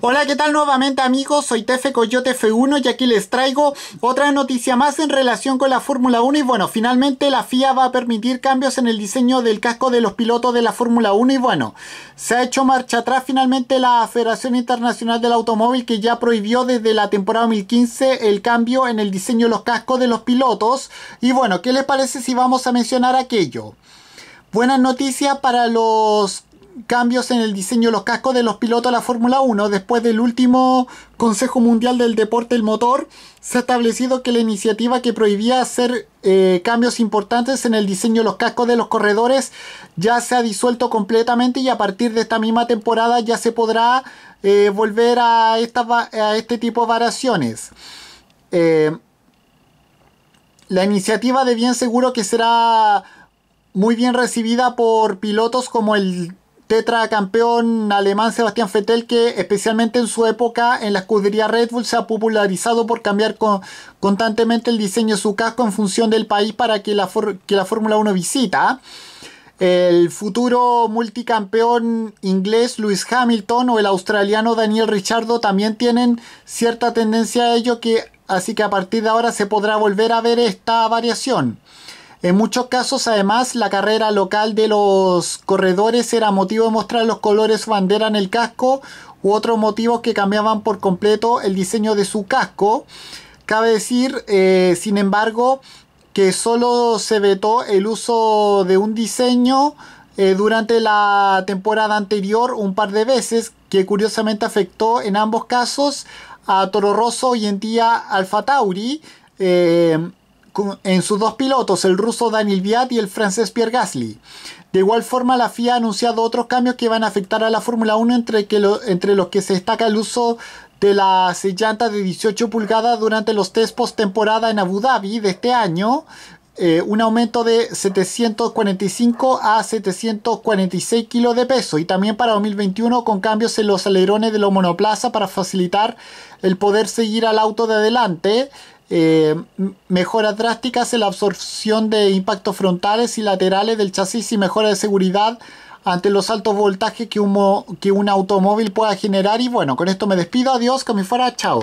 Hola, ¿qué tal nuevamente amigos? Soy Tefe Coyote F1 y aquí les traigo otra noticia más en relación con la Fórmula 1 y bueno, finalmente la FIA va a permitir cambios en el diseño del casco de los pilotos de la Fórmula 1 y bueno, se ha hecho marcha atrás finalmente la Federación Internacional del Automóvil que ya prohibió desde la temporada 2015 el cambio en el diseño de los cascos de los pilotos y bueno, ¿qué les parece si vamos a mencionar aquello? Buenas noticias para los cambios en el diseño de los cascos de los pilotos de la Fórmula 1. Después del último Consejo Mundial del Deporte del Motor, se ha establecido que la iniciativa que prohibía hacer eh, cambios importantes en el diseño de los cascos de los corredores ya se ha disuelto completamente y a partir de esta misma temporada ya se podrá eh, volver a, esta, a, este tipo de variaciones. Eh, la iniciativa de bien seguro que será muy bien recibida por pilotos como el campeón alemán Sebastián Vettel que especialmente en su época en la escudería Red Bull se ha popularizado por cambiar constantemente el diseño de su casco en función del país para que la, la Fórmula 1 visita. El futuro multicampeón inglés Lewis Hamilton o el australiano Daniel Richardo también tienen cierta tendencia a ello que así que a partir de ahora se podrá volver a ver esta variación. En muchos casos, además, la carrera local de los corredores era motivo de mostrar los colores bandera en el casco u otros motivos que cambiaban por completo el diseño de su casco. Cabe decir, eh, sin embargo, que solo se vetó el uso de un diseño eh, durante la temporada anterior un par de veces, que curiosamente afectó en ambos casos a Toro Rosso y en día Alfa Tauri. Eh, en sus dos pilotos, el ruso Daniel Viat y el francés Pierre Gasly. De igual forma, la FIA ha anunciado otros cambios que van a afectar a la Fórmula 1, entre, los que se destaca el uso de las llantas de 18 pulgadas durante los test temporada... en Abu Dhabi de este año, eh, un aumento de 745 a 746 kilos de peso y también para 2021 con cambios en los alerones de la monoplaza para facilitar el poder seguir al auto de adelante eh, mejoras drásticas en la absorción de impactos frontales y laterales del chasis y mejora de seguridad ante los altos voltajes que, que un automóvil pueda generar. Y bueno, con esto me despido. Adiós, que me fuera. Chao.